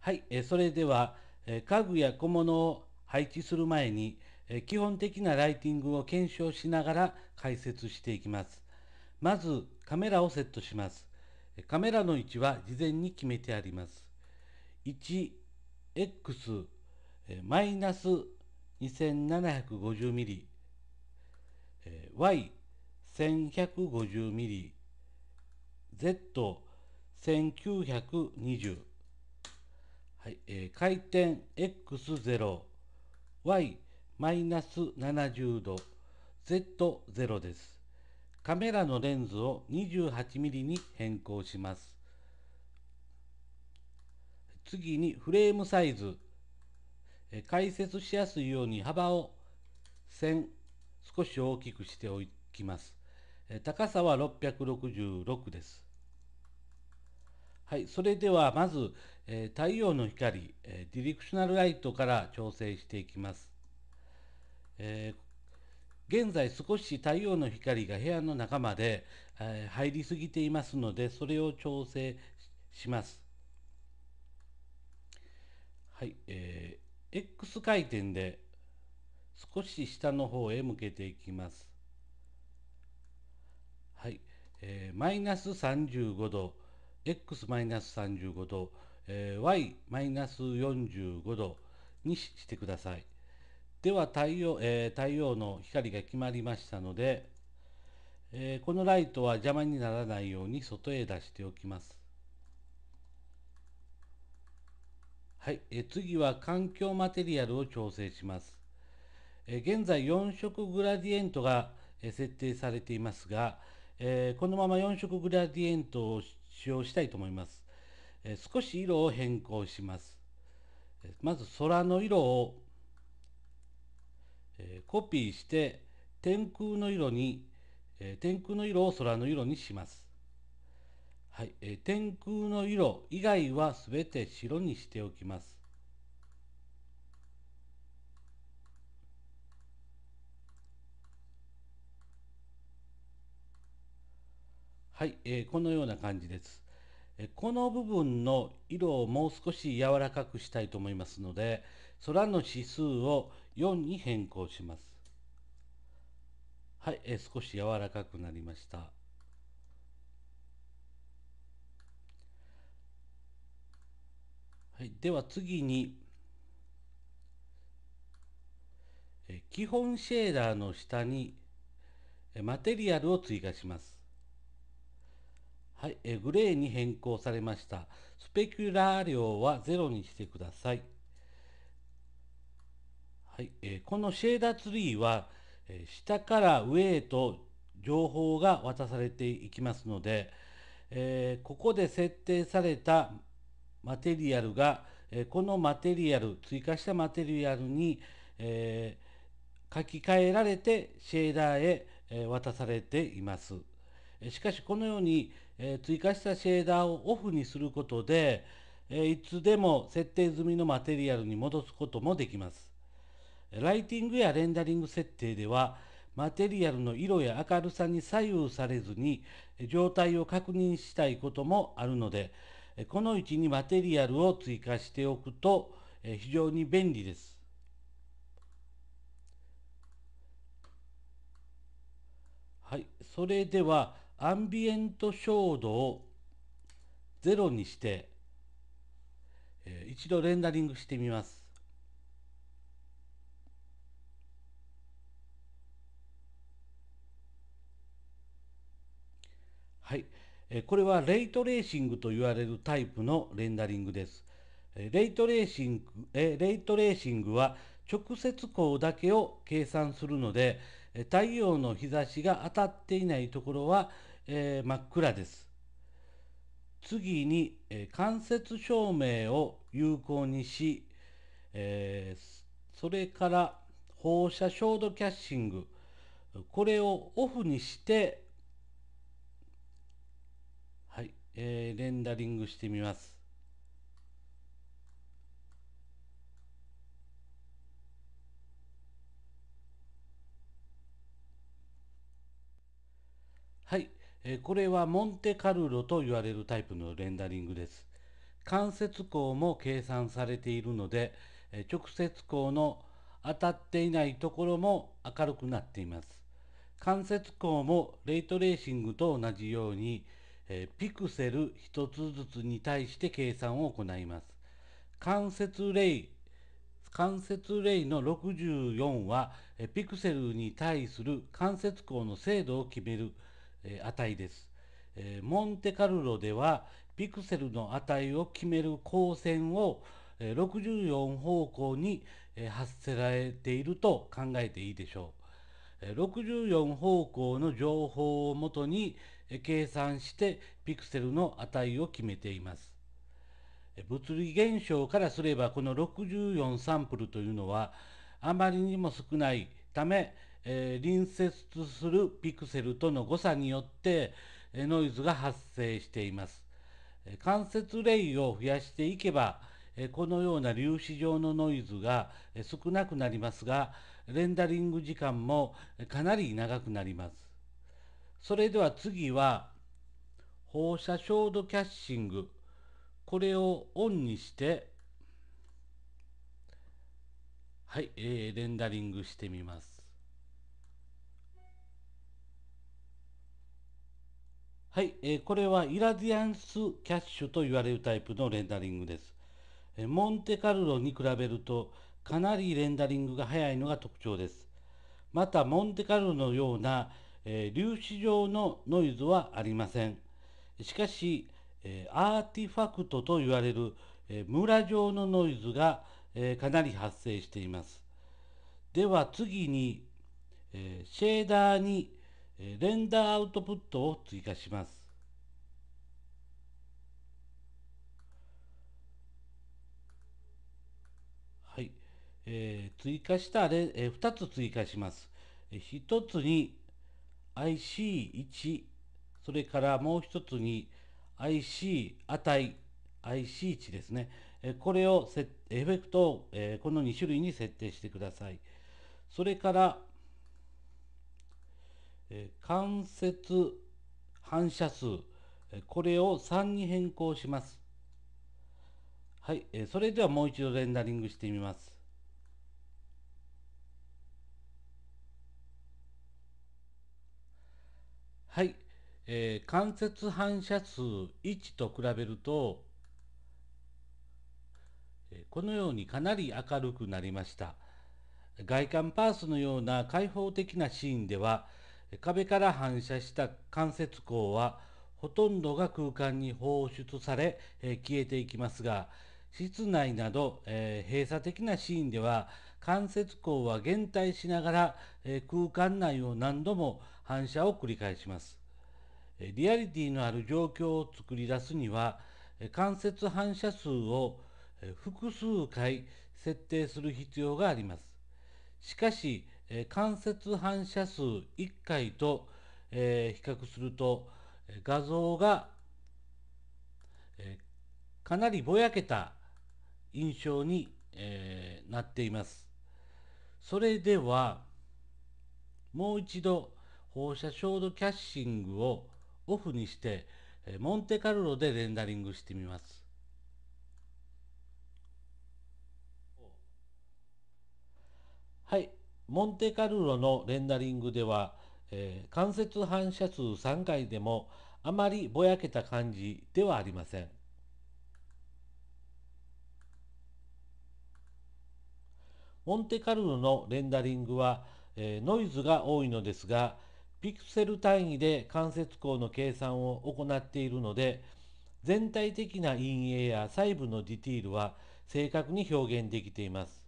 はい、えそれでは、え家具や小物を配置する前に、え基本的なライティングを検証しながら解説していきます。まずカメラをセットします。カメラの位置は事前に決めてあります。1x マイナス2 7 5 0ミリ、y 1 1 5 0ミリ、z 1920はい、えー、回転 x0、y マイナス70度、z0 です。カメラのレンズを 28mm に変更します。次にフレームサイズ。え解説しやすいように幅を1000少し大きくしておきます。え高さは666です。はい、それではまず、えー、太陽の光、えー、ディレクショナルライトから調整していきます。えー、現在少し太陽の光が部屋の中まで、え入りすぎていますので、それを調整します。はい、えー、X 回転で少し下の方へ向けていきます。はい、えー、マイナス35度。x-35 度、えー、y-45 度にしてください。では太陽,、えー、太陽の光が決まりましたので、えー、このライトは邪魔にならないように外へ出しておきます。はい、えー、次は環境マテリアルを調整します。えー、現在4色グラディエントが設定されていますが、えー、このまま4色グラディエントを使用したいと思います。え少し色を変更します。えまず空の色を、えコピーして天空の色に、え天空の色を空の色にします。はい、え天空の色以外は全て白にしておきます。はい、えー、このような感じです。この部分の色をもう少し柔らかくしたいと思いますので、空の指数を4に変更します。はい、えー、少し柔らかくなりました。はい、では次に、え基本シェーダーの下に、えマテリアルを追加します。はい、えグレーに変更されました。スペキュラー量は0にしてください。はい、えこのシェーダーツリーは、え下から上へと情報が渡されていきますので、えここで設定されたマテリアルが、えこのマテリアル、追加したマテリアルに、え書き換えられてシェーダーへ、え渡されています。しかしこのように、え追加したシェーダーをオフにすることで、えいつでも設定済みのマテリアルに戻すこともできます。ライティングやレンダリング設定では、マテリアルの色や明るさに左右されずに状態を確認したいこともあるので、この位置にマテリアルを追加しておくと非常に便利です。はい、それではアンビエント照度を0にして、えー、一度レンダリングしてみます。はい、えー、これはレイトレーシングと言われるタイプのレンダリングです。レイトレーシング、えレイトレーシングは直接光だけを計算するので、太陽の日差しが当たっていないところはえー、真っ暗です。次に、えー、間接照明を有効にし、えー、それから放射照度キャッシング、これをオフにして、はい、えー、レンダリングしてみます。えこれはモンテカルロと言われるタイプのレンダリングです。間接光も計算されているので、え直接光の当たっていないところも明るくなっています。間接光もレイトレーシングと同じように、えピクセル1つずつに対して計算を行います。関節レイ間接レイの64はピクセルに対する関節光の精度を決めるえ値です。えモンテカルロではピクセルの値を決める光線を64方向に発せられていると考えていいでしょう。64方向の情報をもとに計算してピクセルの値を決めています。物理現象からすればこの64サンプルというのはあまりにも少ないためえー、隣接するピクセルとの誤差によってノイズが発生しています。関節レイを増やしていけば、このような粒子状のノイズが少なくなりますが、レンダリング時間もかなり長くなります。それでは次は、放射照度キャッシング。これをオンにして、はい、えー、レンダリングしてみます。はい、えー、これはイラディアンスキャッシュと言われるタイプのレンダリングです。えー、モンテカルロに比べるとかなりレンダリングが早いのが特徴です。また、モンテカルロのような、えー、粒子状のノイズはありません。しかし、えー、アーティファクトと言われる、えムラ状のノイズが、えかなり発生しています。では次に、えシェーダーにレンダーアウトプットを追加します。はい、えー、追加したレ、えー、2つ追加します。1つに IC1、それからもう1つに IC 値、IC 1ですね。えこれをエフェクトを、えー、この2種類に設定してください。それからえ関節反射数、えこれを3に変更します。はい、えそれではもう一度レンダリングしてみます。はい、えー、関節反射数1と比べると、このようにかなり明るくなりました。外観パースのような開放的なシーンでは壁から反射した関節光はほとんどが空間に放出され、え消えていきますが室内など、え閉鎖的なシーンでは間接光は減退しながら、え空間内を何度も反射を繰り返します。リアリティのある状況を作り出すには関節反射数を複数回設定する必要があります。しかしえ関節反射数1回と、え比較すると、画像が、えかなりぼやけた印象に、えなっています。それでは、もう一度放射照度キャッシングをオフにして、えモンテカルロでレンダリングしてみます。はい、モンテカルロのレンダリングでは、えー、関節反射数3回でもあまりぼやけた感じではありません。モンテカルロのレンダリングは、えー、ノイズが多いのですが、ピクセル単位で関節光の計算を行っているので、全体的な陰影や細部のディティールは正確に表現できています。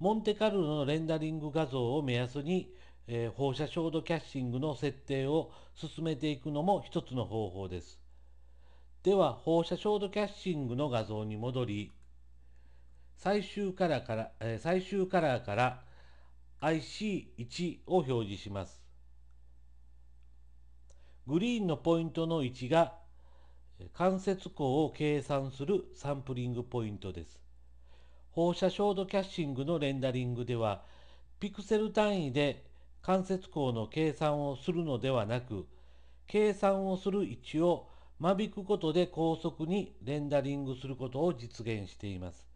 モンテカルロのレンダリング画像を目安に、えー、放射照度キャッシングの設定を進めていくのも一つの方法です。では放射照度キャッシングの画像に戻り最終カラーから、えー、最終カラーから IC1 を表示します。グリーンのポイントの位置が関節光を計算するサンプリングポイントです。放射照度キャッシングのレンダリングでは、ピクセル単位で関節光の計算をするのではなく、計算をする位置を間引くことで高速にレンダリングすることを実現しています。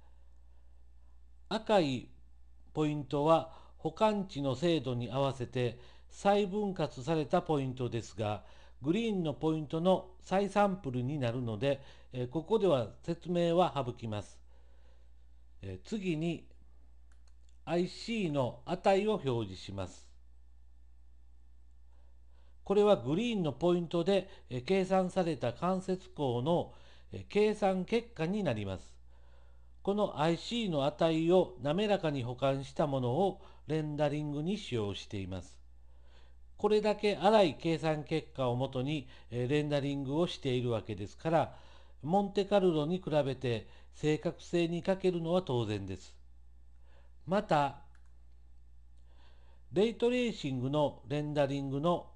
赤いポイントは保管値の精度に合わせて再分割されたポイントですが、グリーンのポイントの再サンプルになるので、ここでは説明は省きます。え次に IC の値を表示します。これはグリーンのポイントで計算された関節項の計算結果になります。この IC の値を滑らかに保管したものをレンダリングに使用しています。これだけ荒い計算結果をもとにレンダリングをしているわけですから、モンテカルロに比べて正確性に欠けるのは当然です。また、レイトレーシングのレンダリングの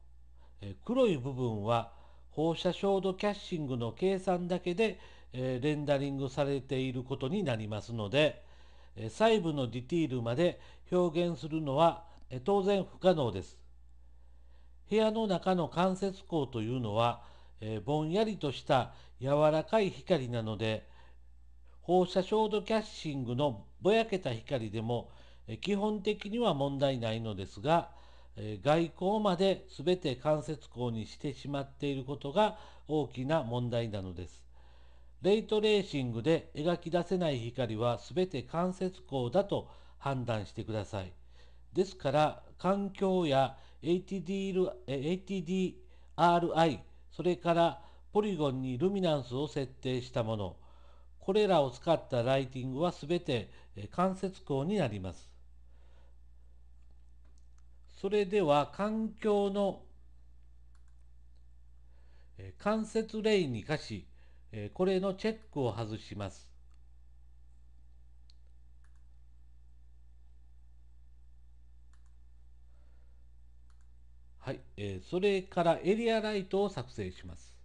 黒い部分は放射照度キャッシングの計算だけでレンダリングされていることになりますので細部のディティールまで表現するのは当然不可能です。部屋の中の間接光というのはぼんやりとした柔らかい光なので放射照度キャッシングのぼやけた光でも基本的には問題ないのですが外光まで全て間接光にしてしまっていることが大きな問題なのです。レイトレーシングで描き出せない光は全て間接光だと判断してください。ですから環境や ATDRI それからポリゴンにルミナンスを設定したものこれらを使ったライティングはすべて間接光になります。それでは環境の間接レインに課し、これのチェックを外します。はい、それからエリアライトを作成します。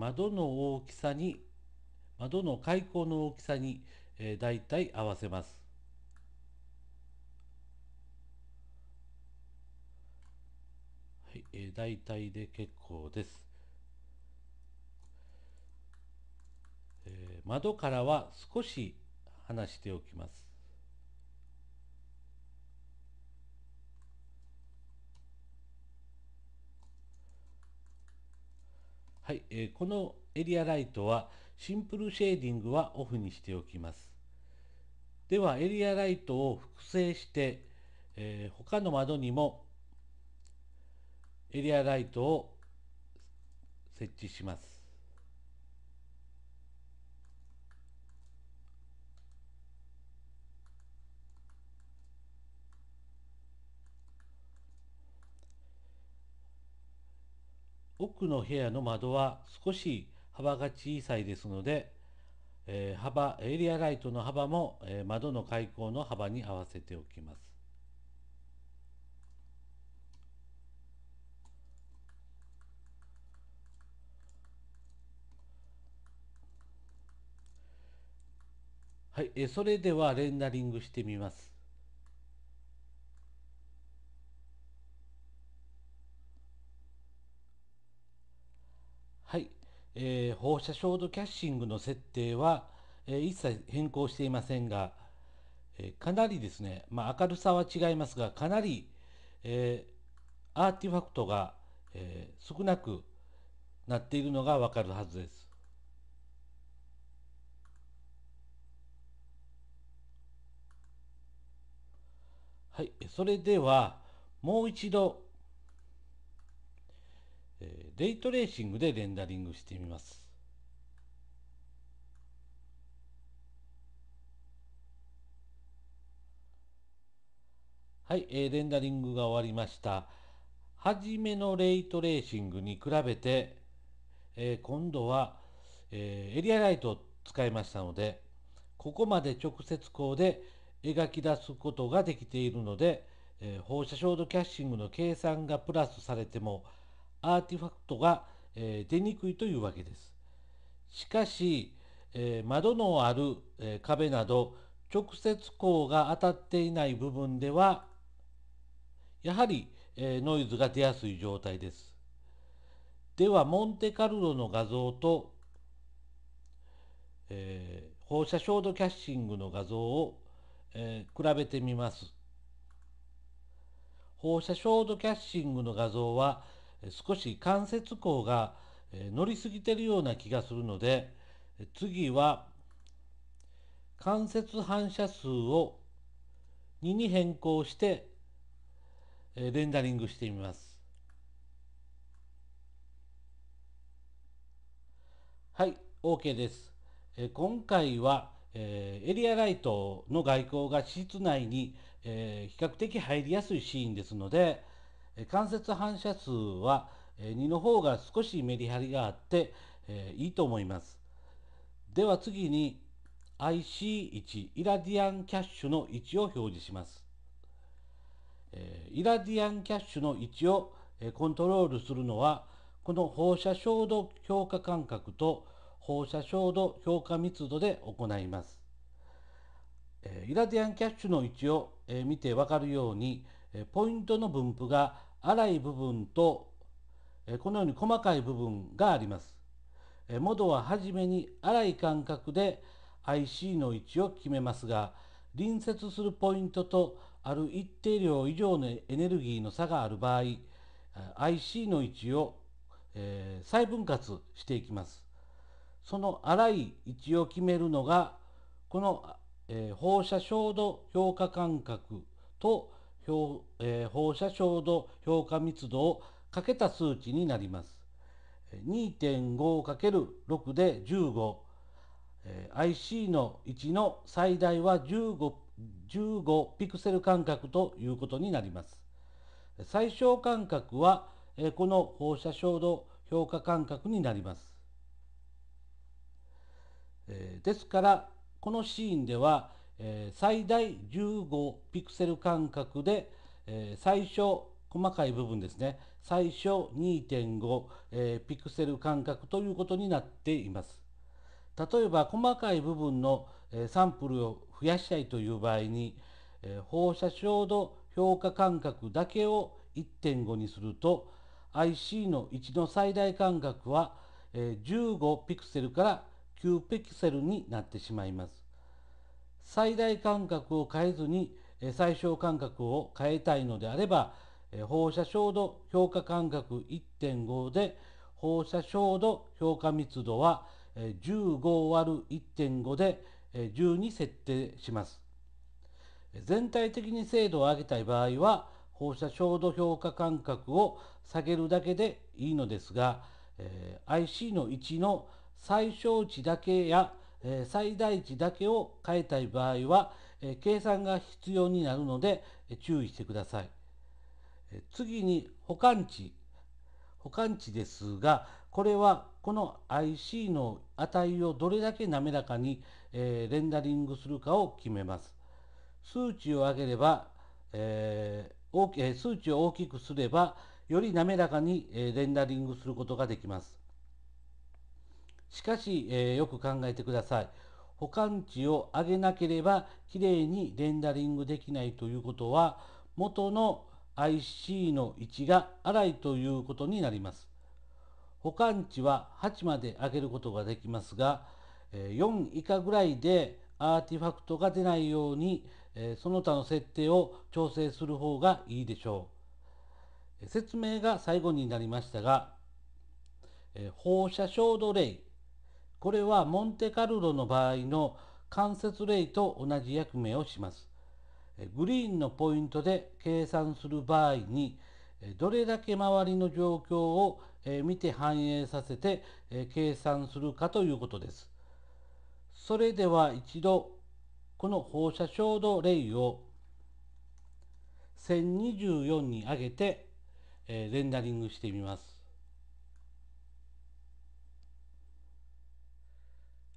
窓の大きさに窓の開口の大きさに、えー、たい合わせます。はい、えー、たいで結構です。えー、窓からは少し離しておきます。はい、えー、このエリアライトはシンプルシェーディングはオフにしておきます。ではエリアライトを複製して、えー、他の窓にもエリアライトを設置します。奥の部屋の窓は少し幅が小さいですので、えー、幅エリアライトの幅も、えー、窓の開口の幅に合わせておきます。はい、えー、それではレンダリングしてみます。えー、放射照度キャッシングの設定は、えー、一切変更していませんが、えー、かなりですね、まあ、明るさは違いますが、かなり、えアーティファクトが、え少なくなっているのがわかるはずです。はい、それではもう一度えデイトレーシングでレンダリングしてみます。はい、えー、レンダリングが終わりました。初めのレイトレーシングに比べて、えー、今度は、えー、エリアライトを使いましたので、ここまで直接光で描き出すことができているので、えー、放射照度キャッシングの計算がプラスされても、アーティファクトが、えー、出にくいというわけです。しかし、えー、窓のある、えー、壁など直接光が当たっていない部分ではやはり、えノイズが出やすい状態です。ではモンテカルロの画像と、え放射照度キャッシングの画像を、え比べてみます。放射照度キャッシングの画像は少し関節光が乗りすぎてるような気がするので次は関節反射数を2に変更してレンダリングしてみます。はい、OK です。今回はエリアライトの外光が室内に比較的入りやすいシーンですので関節反射数は2の方が少しメリハリがあっていいと思います。では次に IC1 イラディアンキャッシュの位置を表示します。イラディアンキャッシュの位置をコントロールするのはこの放射照度評価間隔と放射照度評価密度で行います。イラディアンキャッシュの位置を見てわかるようにポイントの分布が粗い部分とこのように細かい部分があります。モドは初めに粗い感覚で IC の位置を決めますが隣接するポイントとある一定量以上のエネルギーの差がある場合 IC の位置を、え再分割していきますその粗い位置を決めるのがこの、え放射照度評価感覚と表、えー、放射照度評価密度をかけた数値になります。2.5×6 で15、えー、IC の1の最大は 15, 15ピクセル間隔ということになります。最小間隔は、えー、この放射照度評価間隔になります。えー、ですからこのシーンではえー、最大15ピクセル間隔で、えー、最小細かい部分ですね最小2.5、えー、ピクセル間隔ということになっています例えば細かい部分の、えー、サンプルを増やしたいという場合に、えー、放射照度評価間隔だけを1.5にすると IC の1の最大間隔は、15ピクセルから9ピクセルになってしまいます最大間隔を変えずに最小間隔を変えたいのであれば放射照度評価間隔1.5で放射照度評価密度は 15÷1.5 で10に設定します全体的に精度を上げたい場合は放射照度評価間隔を下げるだけでいいのですが IC の1の最小値だけやえ最大値だけを変えたい場合は、え計算が必要になるので、え注意してください。え次に保管値。保管値ですが、これはこの IC の値をどれだけ滑らかに、えレンダリングするかを決めます。数値を上げれば、え数値を大きくすればより滑らかにレンダリングすることができます。しかし、えー、よく考えてください。保管値を上げなければきれいにレンダリングできないということは元の IC の位置が荒いということになります。保管値は8まで上げることができますが4以下ぐらいでアーティファクトが出ないようにその他の設定を調整する方がいいでしょう。説明が最後になりましたが放射照度レイこれはモンテカルロの場合の間接例と同じ役目をします。グリーンのポイントで計算する場合にどれだけ周りの状況を見て反映させて計算するかということです。それでは一度この放射照度例を1024に上げてレンダリングしてみます。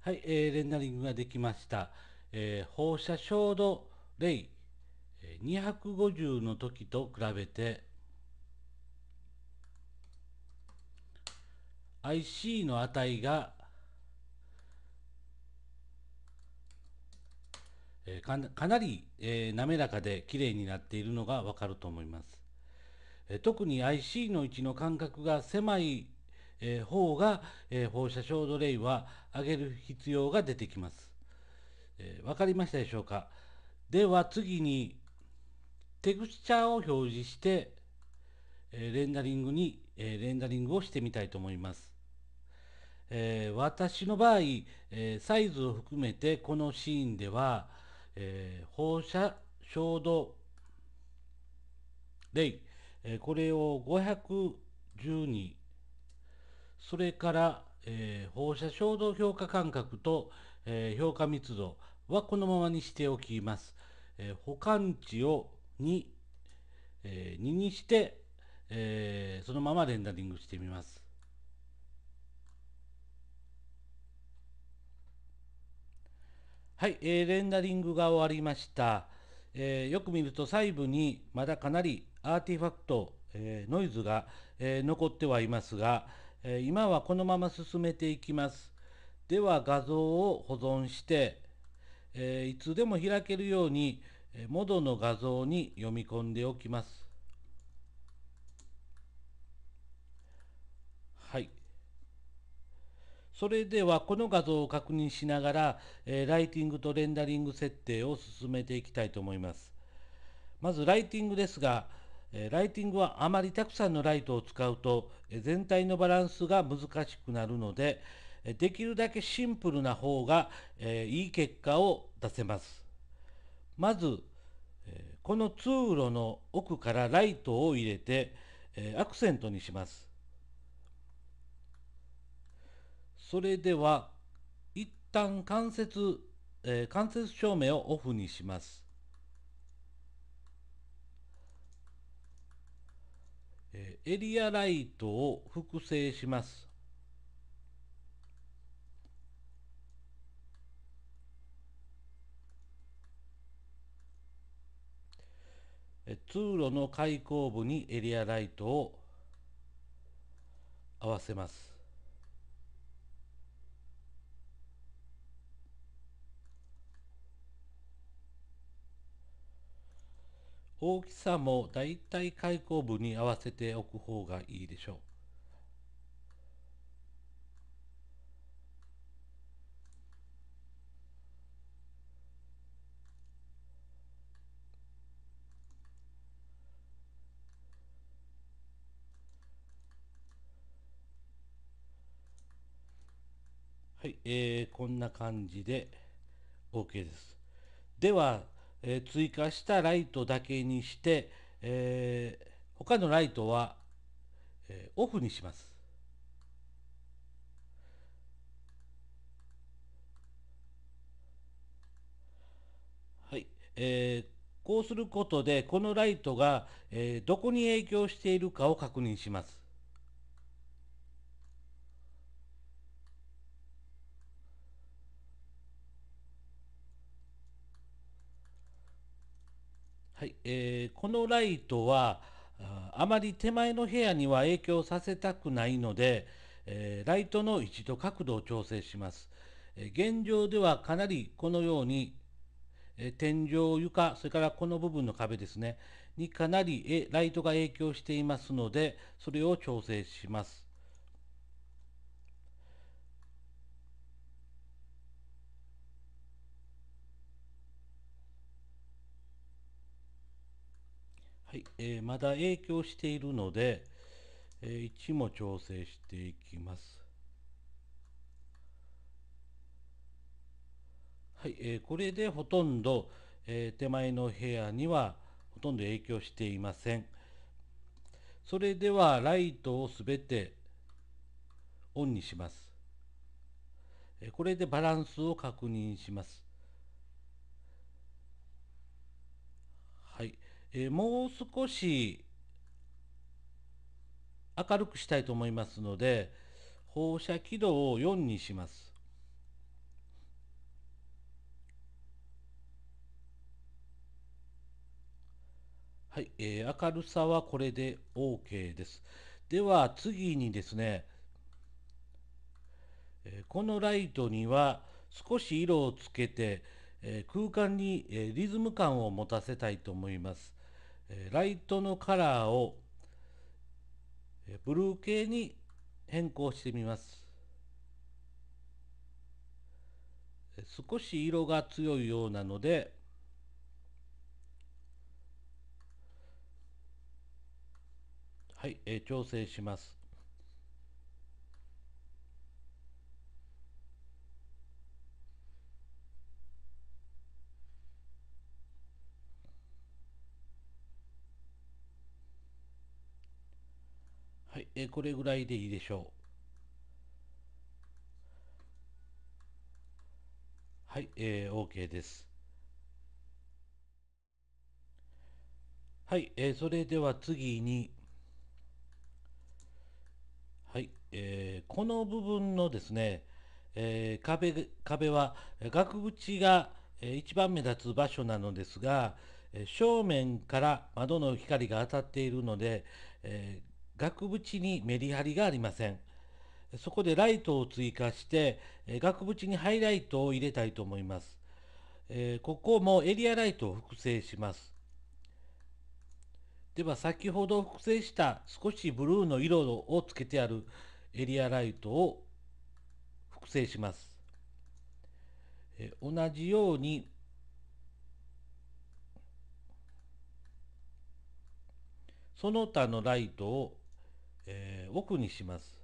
はい、えー、レンダリングができました。えー、放射照度レイ250の時と比べて IC の値が、えー、かなり、えー、滑らかで綺麗になっているのがわかると思います。特に IC の位置の間隔が狭いえー、方が、え放射照度レイは上げる必要が出てきます。えかりましたでしょうかでは次にテクスチャーを表示して、えレンダリングに、えレンダリングをしてみたいと思います。え私の場合、えサイズを含めてこのシーンでは、え放射照度レイ、えこれを512それから、えー、放射衝動評価間隔と、えー、評価密度はこのままにしておきます。えー、保管値を2、えー、2にして、えー、そのままレンダリングしてみます。はい、えー、レンダリングが終わりました。えー、よく見ると細部にまだかなりアーティファクト、えー、ノイズが、えー、残ってはいますが、え今はこのまま進めていきます。では画像を保存して、えいつでも開けるように、えー、の画像に読み込んでおきます。はい。それではこの画像を確認しながら、えライティングとレンダリング設定を進めていきたいと思います。まずライティングですが、えライティングはあまりたくさんのライトを使うと、え全体のバランスが難しくなるので、えできるだけシンプルな方が、えいい結果を出せます。まず、えこの通路の奥からライトを入れて、えアクセントにします。それでは、一旦関節、え間接照明をオフにします。えエリアライトを複製します。通路の開口部にエリアライトを合わせます。大きさもだいたい開口部に合わせておく方がいいでしょう。はい、えー、こんな感じで OK です。では、えー、追加したライトだけにして、えー、他のライトは、えー、オフにします。はい、えー、こうすることでこのライトが、えー、どこに影響しているかを確認します。えー、このライトはあまり手前の部屋には影響させたくないので、えー、ライトの位置と角度を調整します、えー、現状ではかなりこのように、え天井床それからこの部分の壁ですねにかなりライトが影響していますのでそれを調整しますはい、えー、まだ影響しているので、えー、位置も調整していきます。はい、えー、これでほとんど、えー、手前の部屋にはほとんど影響していません。それではライトをすべてオンにします。これでバランスを確認します。えー、もう少し明るくしたいと思いますので放射軌道を4にします。はい、えー、明るさはこれで OK です。では次にですね、えー、このライトには少し色をつけて、えー、空間に、えー、リズム感を持たせたいと思います。えライトのカラーを、えブルー系に変更してみます。少し色が強いようなので、はい、え調整します。はい、えー、これぐらいでいいでしょう。はい、えー、OK です。はい、えー、それでは次に、はい、えー、この部分のですね、えー、壁壁は額縁がえ一番目立つ場所なのですがえ正面から窓の光が当たっているので、えー、額縁にメリハリがありません。そこでライトを追加して、額縁にハイライトを入れたいと思います。えここもエリアライトを複製します。では先ほど複製した少しブルーの色をつけてあるエリアライトを複製します。え同じようにその他のライトをえー、奥にします。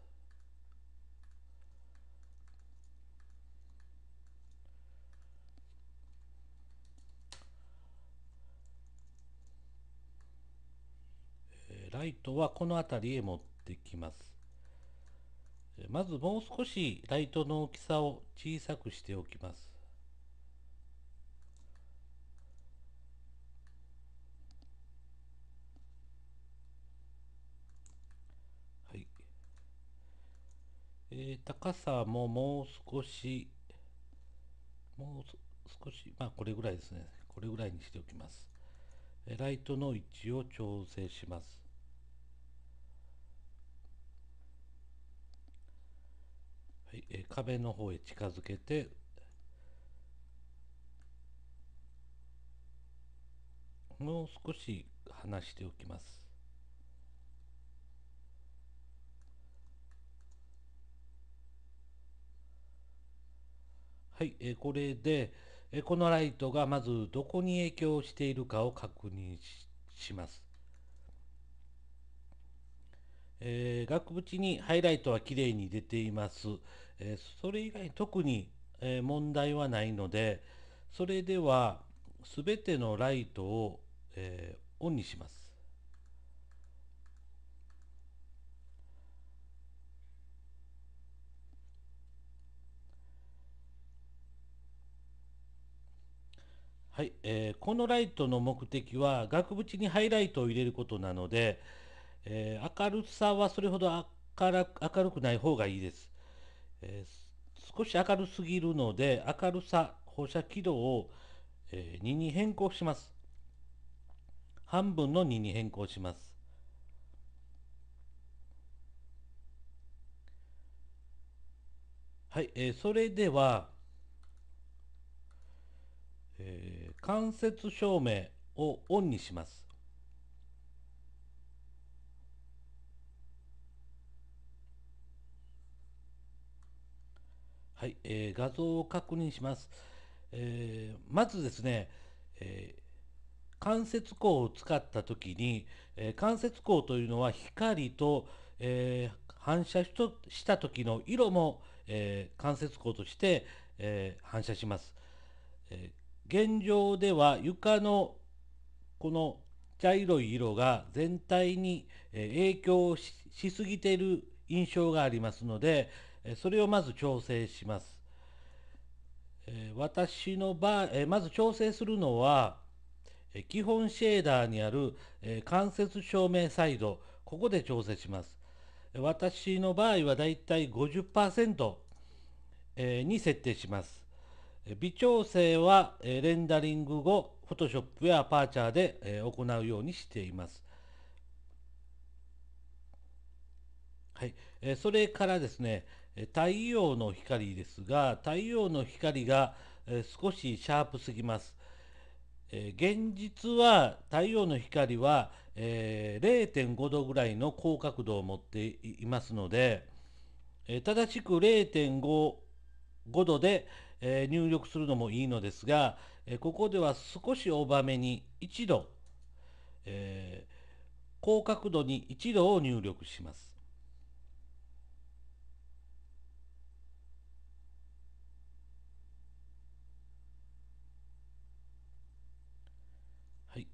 ライトはこの辺りへ持ってきます。まずもう少しライトの大きさを小さくしておきます。ー、高さももう少し、もう少し、まあこれぐらいですね。これぐらいにしておきます。ライトの位置を調整します。はい、え壁の方へ近づけて、もう少し離しておきます。はい、えこれで、えこのライトがまずどこに影響しているかを確認します。えー、額縁にハイライトはきれいに出ています。えー、それ以外特に、え問題はないので、それでは全てのライトを、えー、オンにします。はい、えー、このライトの目的は額縁にハイライトを入れることなので、えー、明るさはそれほど明る明るくない方がいいです、えー、少し明るすぎるので明るさ放射軌道を、えー、2に変更します半分の2に変更しますはい、えー、それでは、えー間接照明をオンにします。はい、えー、画像を確認します。えー、まずですね、えー、関節光を使った時に、えー、関節光というのは光と、えー、反射した時の色も、えー、関節光として、えー、反射します、え現状では床のこの茶色い色が全体に影響しすぎている印象がありますのでそれをまず調整します。私の場合まず調整するのは基本シェーダーにある間接照明サイドここで調整します。私の場合はだいたい50%に設定します。微調整はレンダリング後 Photoshop や Aperture で行うようにしています。はい、それからですね太陽の光ですが太陽の光が少しシャープすぎます。現実は太陽の光は0.5度ぐらいの高角度を持っていますので正しく0.5度で、えー、入力するのもいいのですが、えー、ここでは少しーめに1度、えー、高角度に1度を入力します。はい、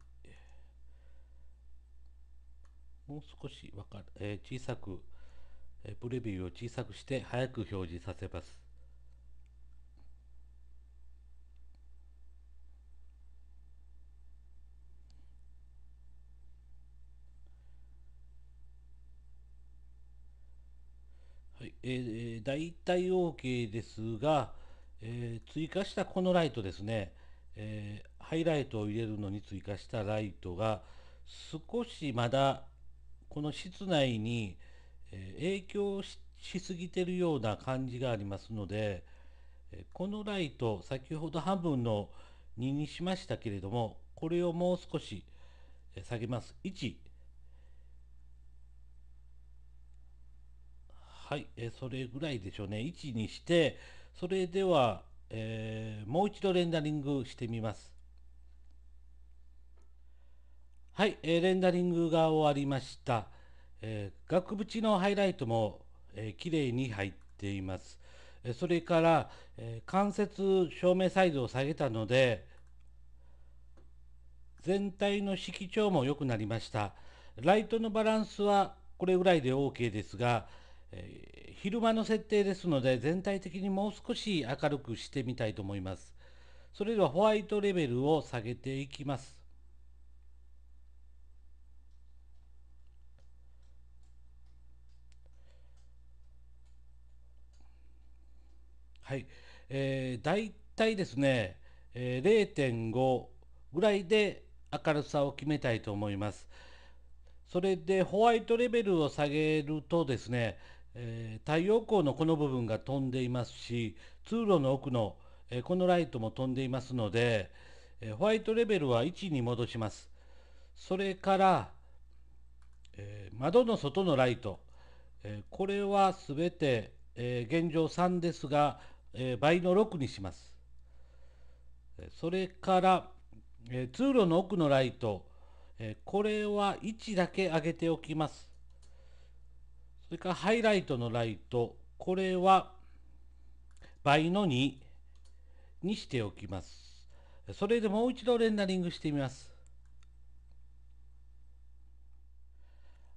もう少しわかる、えー、小さく、えー、プレビューを小さくして早く表示させます。えー、大体 OK ですが、えー、追加したこのライトですね、えー、ハイライトを入れるのに追加したライトが少しまだこの室内に、え影響しすぎてるような感じがありますので、えこのライト先ほど半分の2にしましたけれどもこれをもう少し下げます1はい、えー、それぐらいでしょうね。1にして、それでは、えー、もう一度レンダリングしてみます。はい、えー、レンダリングが終わりました。えー、額縁のハイライトも、えー、綺麗に入っています。えー、それから、えー、関節照明サイズを下げたので、全体の色調も良くなりました。ライトのバランスはこれぐらいで OK ですが、えー、昼間の設定ですので全体的にもう少し明るくしてみたいと思いますそれではホワイトレベルを下げていきますはい、えー、大体ですね、えー、0.5ぐらいで明るさを決めたいと思います。それでホワイトレベルを下げるとですね、えー、太陽光のこの部分が飛んでいますし通路の奥の、えー、このライトも飛んでいますので、えー、ホワイトレベルは1に戻しますそれから、え窓の外のライト、えこれは全て、え現状3ですが、え倍の6にしますそれから、え通路の奥のライト、えこれは1だけ上げておきますそれからハイライトのライト、これは倍の2にしておきます。それでもう一度レンダリングしてみます。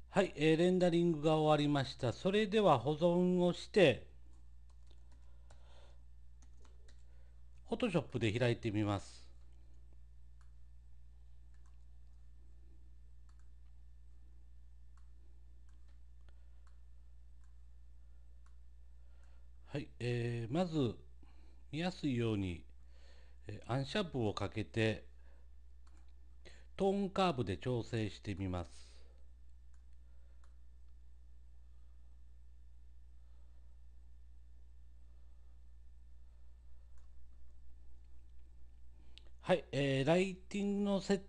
はい、えー、レンダリングが終わりました。それでは保存をして、Photoshop で開いてみます。はい、えー、まず見やすいように、えー、アンシャープをかけてトーンカーブで調整してみます。はい、えー、ライティングのセ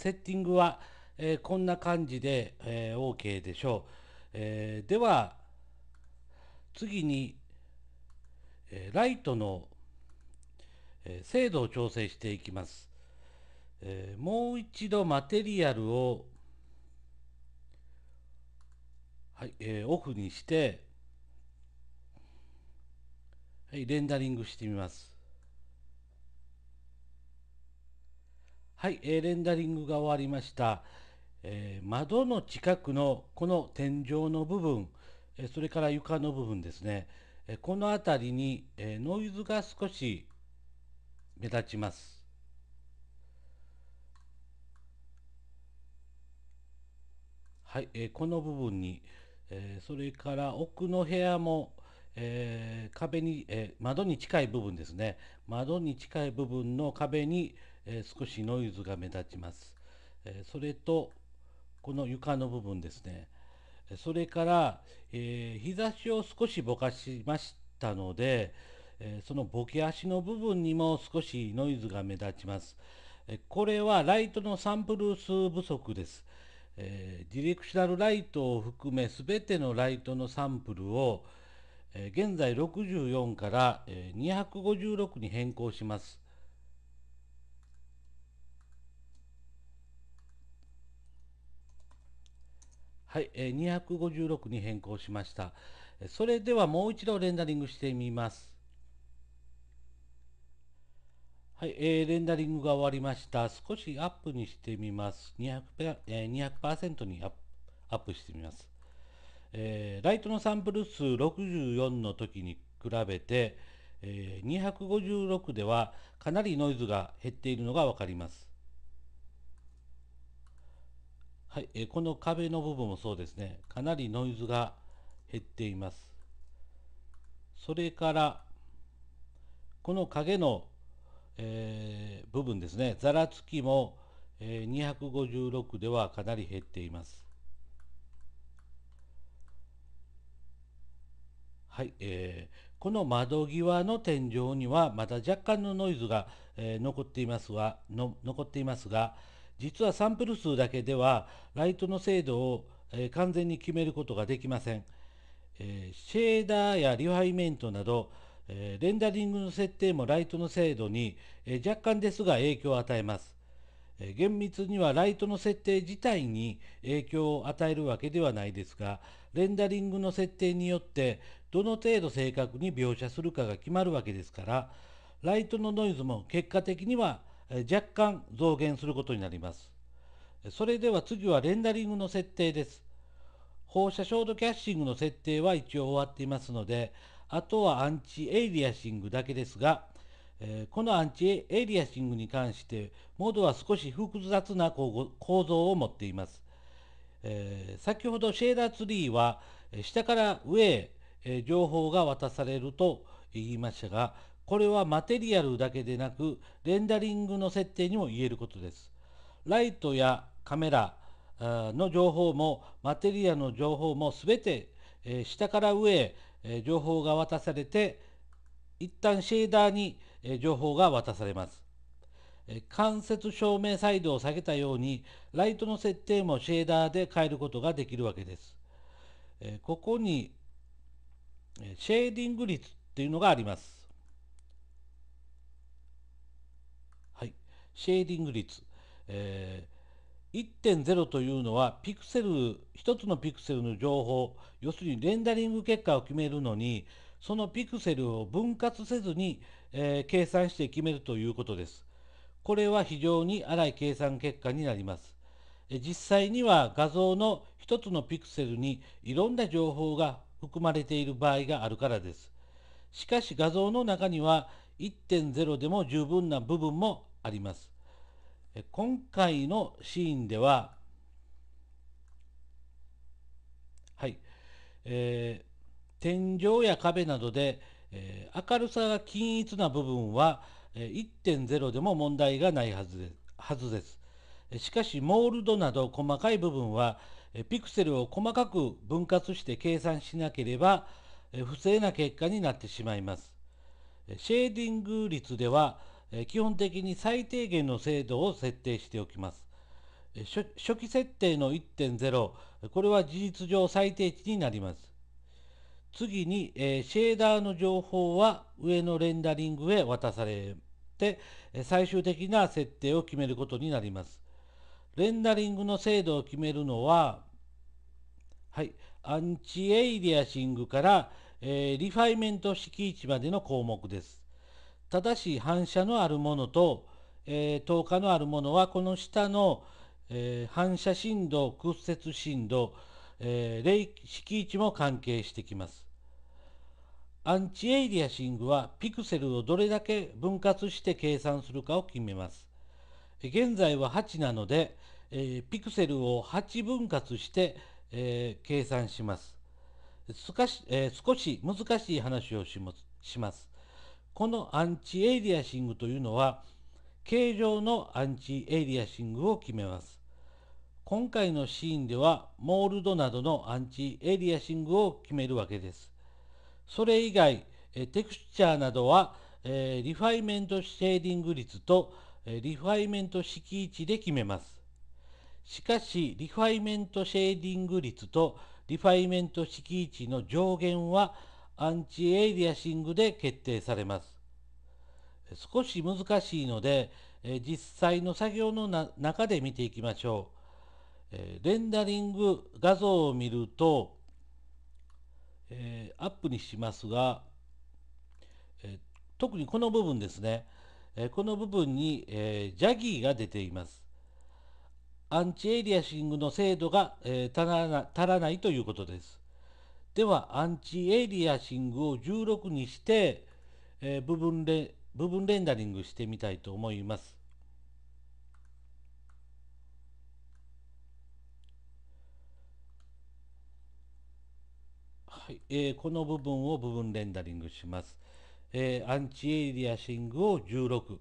ッティングは、えー、こんな感じで、えー、OK でしょう。えー、では次にえライトの、え精度を調整していきます、えもう一度マテリアルを、はいえオフにして、はい、レンダリングしてみますはい、えレンダリングが終わりました、え窓の近くのこの天井の部分、えそれから床の部分ですね、えこの辺りに、えノイズが少し目立ちます。はい、えこの部分に、えそれから奥の部屋も、え壁に、え窓に近い部分ですね窓に近い部分の壁に、え少しノイズが目立ちます、えそれとこの床の部分ですねそれから、えー、日差しを少しぼかしましたので、えー、そのボケ足の部分にも少しノイズが目立ちます。えこれはライトのサンプル数不足です。えー、ディレクショナルライトを含め全てのライトのサンプルを、え現在64から、え256に変更します。はい、えー、256に変更しました。それではもう一度レンダリングしてみます。はい、えー、レンダリングが終わりました。少しアップにしてみます。200%, えー、200にアップアップしてみます。えー、ライトのサンプル数64の時に比べて、えー、256ではかなりノイズが減っているのがわかります。はい、えこの壁の部分もそうですね、かなりノイズが減っています。それから、この影の、えー、部分ですね、ざらつきも、えー、256ではかなり減っています。はい、えー、この窓際の天井にはまだ若干のノイズが、えー、残っていますが、の残っていますが、実はサンプル数だけではライトの精度を、え完全に決めることができません、えシェーダーやリファイメントなど、えレンダリングの設定もライトの精度に、え若干ですが影響を与えます、え厳密にはライトの設定自体に影響を与えるわけではないですがレンダリングの設定によってどの程度正確に描写するかが決まるわけですからライトのノイズも結果的には若干増減することになります。それでは次はレンダリングの設定です。放射照度キャッシングの設定は一応終わっていますので、あとはアンチエイリアシングだけですが、えこのアンチエイリアシングに関して、モードは少し複雑な構造を持っています。え先ほどシェーダーツリーは、下から上へ情報が渡されると言いましたが、これはマテリアルだけでなくレンダリングの設定にも言えることです。ライトやカメラの情報もマテリアの情報も全て下から上へ情報が渡されて一旦シェーダーに情報が渡されます。間接照明サイドを下げたようにライトの設定もシェーダーで変えることができるわけです。ここにシェーディング率っていうのがあります。シェーディング率、えー、1.0というのはピクセル1つのピクセルの情報要するにレンダリング結果を決めるのにそのピクセルを分割せずに、えー、計算して決めるということです。これは非常に荒い計算結果になります。実際には画像の1つのピクセルにいろんな情報が含まれている場合があるからです。しかし画像の中には1.0でも十分な部分もあります。今回のシーンでは、はい、えー、天井や壁などで、えー、明るさが均一な部分は、え1.0でも問題がないはずではずです。しかし、モールドなど細かい部分は、ピクセルを細かく分割して計算しなければ、不正な結果になってしまいます。シェーディング率では、え基本的に最低限の精度を設定しておきます。初期設定の1.0、これは事実上最低値になります。次に、えシェーダーの情報は上のレンダリングへ渡されて、最終的な設定を決めることになります。レンダリングの精度を決めるのは、はい、アンチエイリアシングから、えリファイメント位置までの項目です。正しい反射のあるものと、えー、透過のあるものはこの下の、えー、反射振動屈折振動、えー、霊式位置も関係してきます。アンチエイリアシングはピクセルをどれだけ分割して計算するかを決めます。現在は8なので、えー、ピクセルを8分割して、えー、計算します。少し,、えー、少し難しい話をします。このアンチエイリアシングというのは形状のアンチエイリアシングを決めます今回のシーンではモールドなどのアンチエイリアシングを決めるわけですそれ以外テクスチャーなどはリファイメントシェーディング率とリファイメント敷位置で決めますしかしリファイメントシェーディング率とリファイメント敷位置の上限はアンチエイリアシングで決定されます。少し難しいので、え実際の作業の中で見ていきましょう。えレンダリング画像を見ると、えアップにしますが、え特にこの部分ですね、えこの部分に、えジャギーが出ています。アンチエイリアシングの精度が、え足らないということです。ではアンチエイリアシングを16にして、えー、部分レ部分レンダリングしてみたいと思います。はいえー、この部分を部分レンダリングします。えー、アンチエイリアシングを16。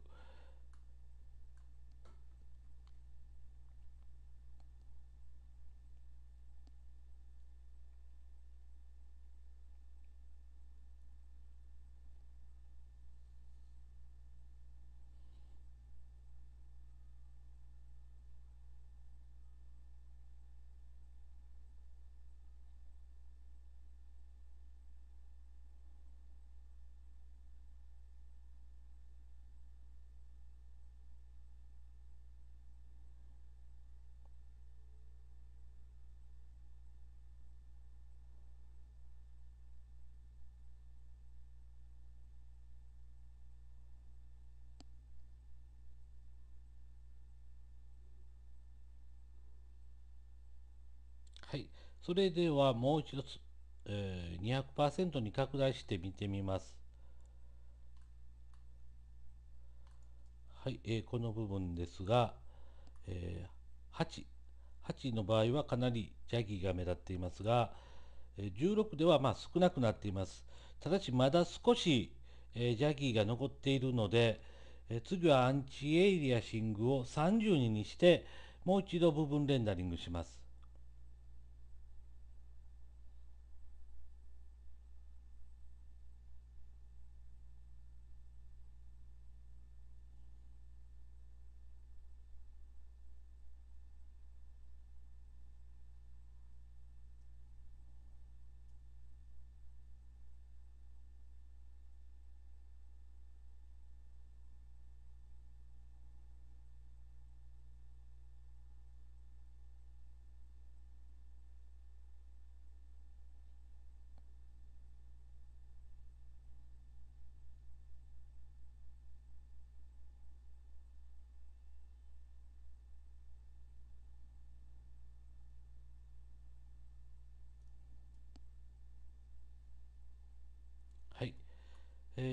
それではもう一つ、えー、200%に拡大して見てみます。はい、えー、この部分ですが、えー、8、8の場合はかなりジャギーが目立っていますが、16ではま少なくなっています。ただしまだ少し、えー、ジャギーが残っているので、え次はアンチエイリアシングを30にしてもう一度部分レンダリングします。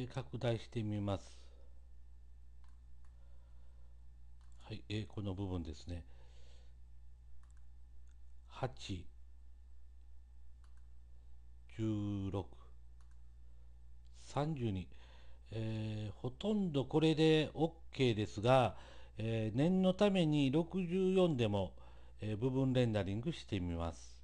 拡大してみます。はい、えー、この部分ですね。8、16、32、えー、ほとんどこれで OK ですが、えー、念のために64でも、えー、部分レンダリングしてみます。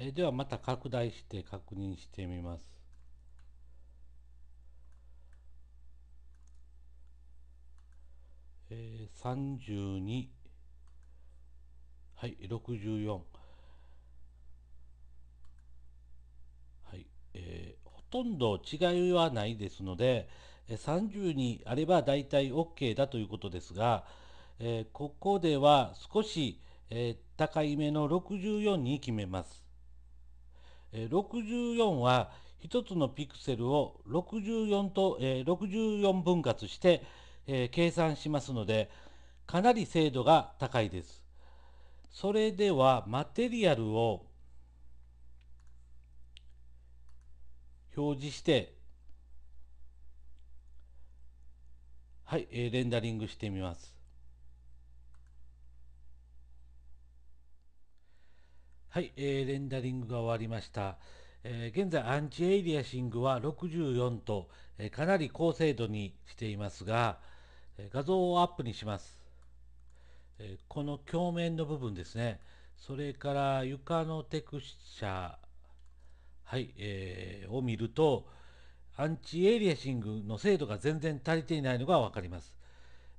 えー、ではまた拡大して確認してみます。えー、32はい64はいえー、ほとんど違いはないですので32あれば大体 OK だということですが、えー、ここでは少し、えー、高いめの64に決めます。64は1つのピクセルを64と、え64分割して、え計算しますのでかなり精度が高いです。それではマテリアルを表示して、はい、えレンダリングしてみます。はい、えー、レンダリングが終わりました。えー、現在、アンチエイリアシングは64と、えー、かなり高精度にしていますが、え画像をアップにします、えこの鏡面の部分ですね。それから床のテクスチャー、はい、えを見ると、アンチエイリアシングの精度が全然足りていないのがわかります。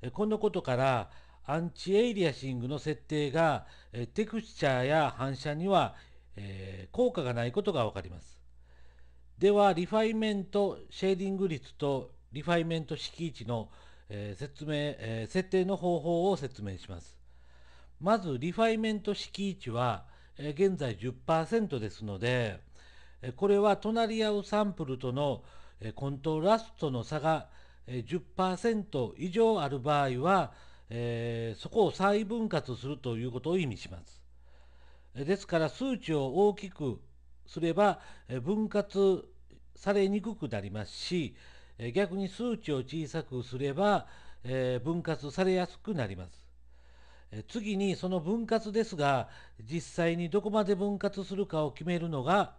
えこのことから、アンチエイリアシングの設定が、えテクスチャーや反射には、え効果がないことが分かります。では、リファイメントシェーディング率とリファイメント敷地の、え説明、え設定の方法を説明します。まず、リファイメント敷地は、え現在10%ですので、えこれは隣り合うサンプルとの、えコントラストの差が、え10%以上ある場合は、えー、そこを再分割するということを意味します。ですから数値を大きくすれば分割されにくくなりますし逆に数値を小さくすれば分割されやすくなります。次にその分割ですが実際にどこまで分割するかを決めるのが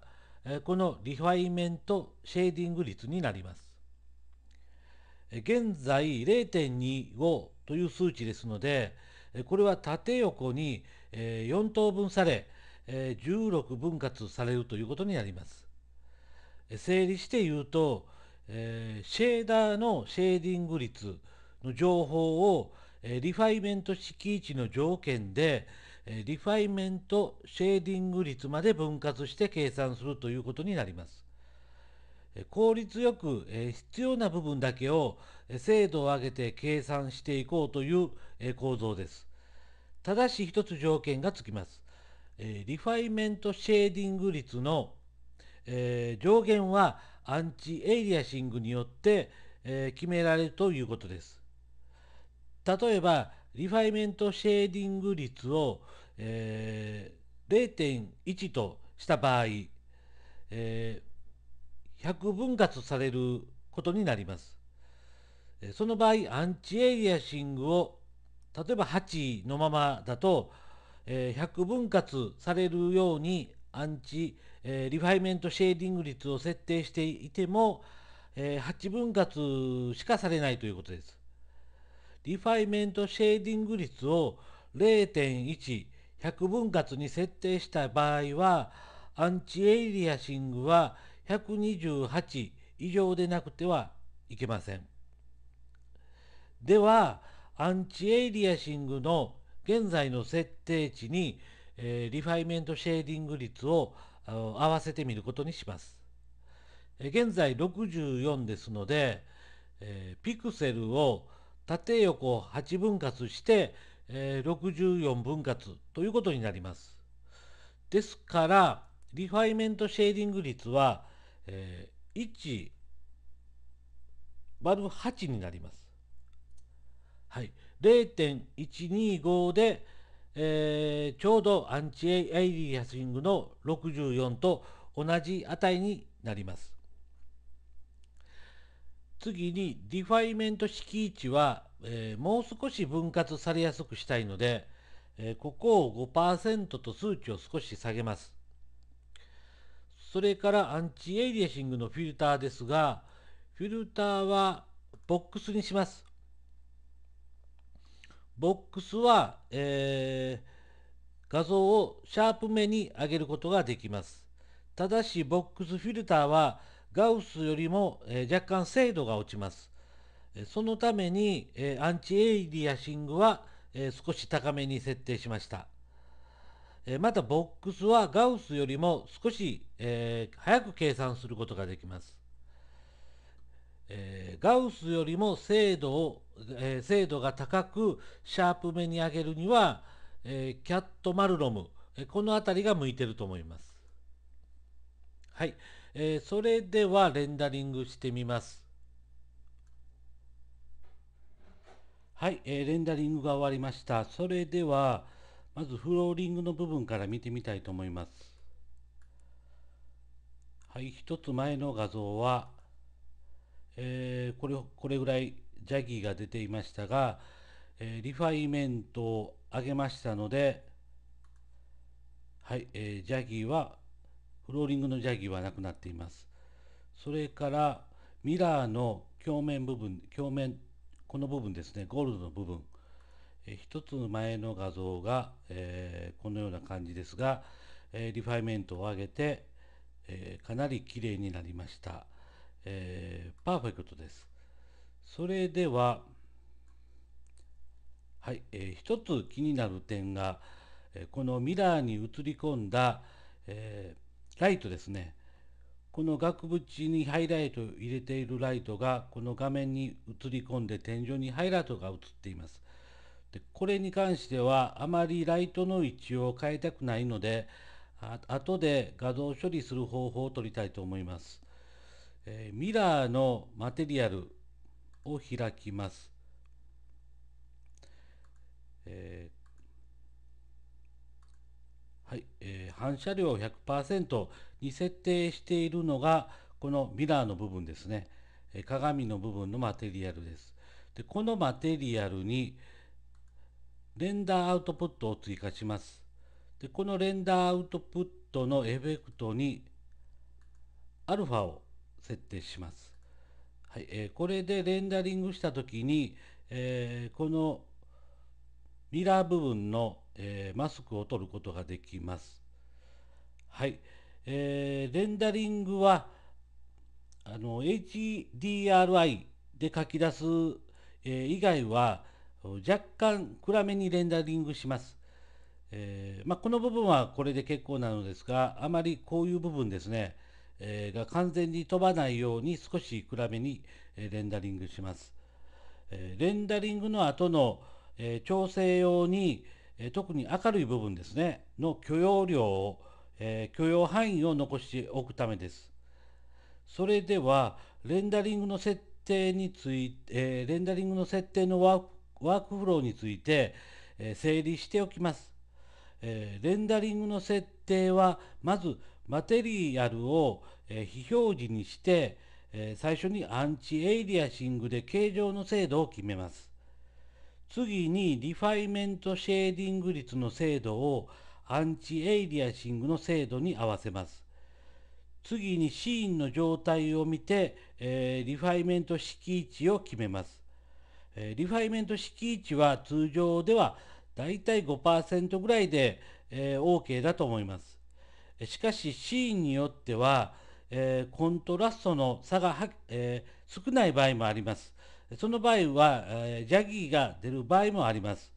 このリファイメントシェーディング率になります。現在0.2をという数値ですので、これは縦横に4等分され、16分割されるということになります。整理して言うと、シェーダーのシェーディング率の情報をリファイメント敷地の条件で、リファイメントシェーディング率まで分割して計算するということになります。効率よく必要な部分だけを精度を上げて計算していこうという構造です。ただし一つ条件がつきます。リファイメントシェーディング率の上限はアンチエイリアシングによって決められるということです。例えば、リファイメントシェーディング率を、え0.1とした場合、え100分割されることになります。その場合、アンチエイリアシングを、例えば8のままだと、100分割されるようにアンチリファイメントシェーディング率を設定していても、8分割しかされないということです。リファイメントシェーディング率を0.1、100分割に設定した場合は、アンチエイリアシングは128以上でなくてはいけません。では、アンチエイリアシングの現在の設定値に、えー、リファイメントシェーディング率を合わせてみることにします。え現在64ですので、えー、ピクセルを縦横8分割して、えー、64分割ということになります。ですから、リファイメントシェーディング率はえー、1割る8になります。はい、0.125で、えー、ちょうどアンチエイリアスリングの64と同じ値になります。次にディファイメント式位置は、えー、もう少し分割されやすくしたいので、えー、ここを5%と数値を少し下げます。それからアンチエイリアシングのフィルターですが、フィルターはボックスにします。ボックスは、えー、画像をシャープ目に上げることができます。ただし、ボックスフィルターはガウスよりも、えー、若干精度が落ちます。そのために、えー、アンチエイリアシングは、え少し高めに設定しました。えまたボックスはガウスよりも少し、えー、早く計算することができます。えー、ガウスよりも精度を、えー、精度が高くシャープめに上げるには、えキャットマルロム、えこの辺りが向いてると思います。はい、えそれではレンダリングしてみます。はい、えレンダリングが終わりました。それでは、まずフローリングの部分から見てみたいと思います。はい、一つ前の画像は、えー、これ、これぐらいジャギーが出ていましたが、えー、リファイメントを上げましたので、はい、えー、ジャギーは、フローリングのジャギーはなくなっています。それから、ミラーの鏡面部分、鏡面、この部分ですね、ゴールドの部分。え1つ前の画像が、えこのような感じですが、えリファイメントを上げて、えかなり綺麗になりました、えパーフェクトです。それでは、はい、えー、一つ気になる点が、えこのミラーに映り込んだ、えー、ライトですね。この額縁にハイライトを入れているライトが、この画面に映り込んで天井にハイライトが映っています。でこれに関してはあまりライトの位置を変えたくないので後で画像処理する方法を取りたいと思います、えー、ミラーのマテリアルを開きます、えー、はいえー、反射量100%に設定しているのがこのミラーの部分ですね、え鏡の部分のマテリアルですでこのマテリアルに、レンダーアウトプットを追加します。でこのレンダーアウトプットのエフェクトにアルファを設定します。はいえー、これでレンダリングしたときに、えー、このミラー部分の、えー、マスクを取ることができます。はい、えー、レンダリングはあの HDRI で書き出す、えー、以外は若干暗めにレンダリングします。えー、まあ、この部分はこれで結構なのですがあまりこういう部分ですね、えー、が完全に飛ばないように少し暗めにレンダリングします。えレンダリングの後の、え調整用に、え特に明るい部分ですねの許容量を、え許容範囲を残しておくためです。それではレンダリングの設定について、えレンダリングの設定のワーワークフローについて、え整理しておきます、えレンダリングの設定はまずマテリアルを、え非表示にして、え最初にアンチエイリアシングで形状の精度を決めます次にリファイメントシェーディング率の精度をアンチエイリアシングの精度に合わせます。次にシーンの状態を見て、えー、リファイメント式位置を決めます。リファイメント敷地は通常ではだいたい5%ぐらいで、OK だと思います。しかしシーンによっては、コントラストの差が少ない場合もあります。その場合は、ジャギーが出る場合もあります。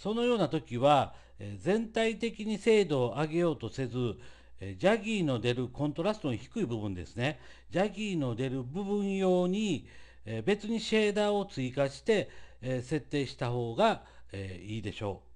そのような時は、全体的に精度を上げようとせず、ジャギーの出るコントラストの低い部分ですね。ジャギーの出る部分用に、別にシェーダーを追加して、設定した方が、いいでしょう。